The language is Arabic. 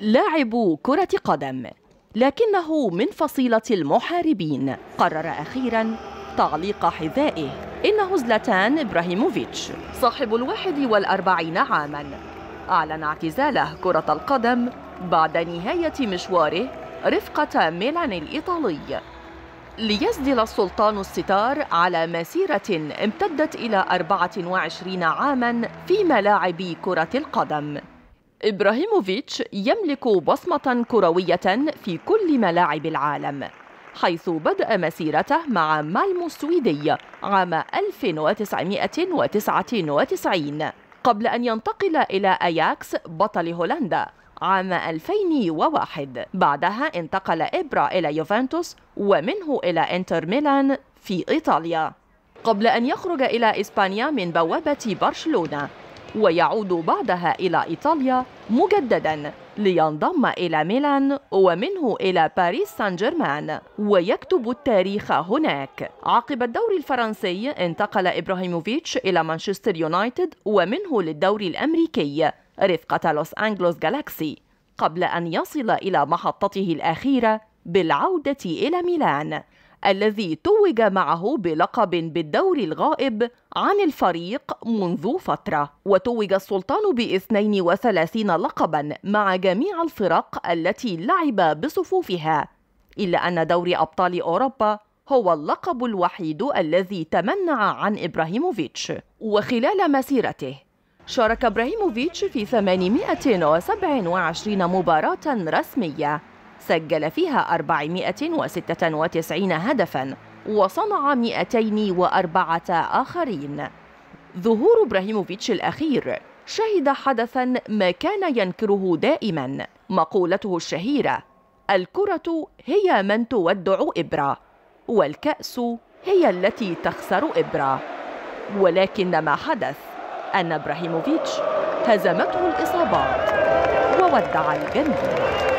لاعب كرة قدم لكنه من فصيلة المحاربين قرر أخيرا تعليق حذائه إنه زلاتان إبراهيموفيتش صاحب الواحد والأربعين عاما أعلن اعتزاله كرة القدم بعد نهاية مشواره رفقة ميلان الإيطالي ليسدل السلطان الستار على مسيرة امتدت إلى 24 عاما في ملاعب كرة القدم إبراهيموفيتش يملك بصمة كروية في كل ملاعب العالم حيث بدأ مسيرته مع مالمو السويدي عام 1999 قبل أن ينتقل إلى أياكس بطل هولندا عام 2001 بعدها انتقل إبرا إلى يوفنتوس ومنه إلى إنتر ميلان في إيطاليا قبل أن يخرج إلى إسبانيا من بوابة برشلونة ويعود بعدها إلى إيطاليا مجددا لينضم إلى ميلان ومنه إلى باريس سان جيرمان ويكتب التاريخ هناك عقب الدوري الفرنسي انتقل إبراهيموفيتش إلى مانشستر يونايتد ومنه للدوري الأمريكي رفقة لوس أنجلوس جالاكسي قبل أن يصل إلى محطته الأخيرة بالعودة إلى ميلان الذي توج معه بلقب بالدوري الغائب عن الفريق منذ فترة وتوج السلطان ب 32 لقبا مع جميع الفرق التي لعب بصفوفها إلا أن دوري أبطال أوروبا هو اللقب الوحيد الذي تمنع عن إبراهيموفيتش وخلال مسيرته شارك إبراهيموفيتش في 827 مباراة رسمية سجل فيها 496 هدفاً وصنع 204 آخرين ظهور إبراهيموفيتش الأخير شهد حدثاً ما كان ينكره دائماً مقولته الشهيرة الكرة هي من تودع إبرة والكأس هي التي تخسر إبرة ولكن ما حدث أن إبراهيموفيتش هزمته الإصابات وودع الجميع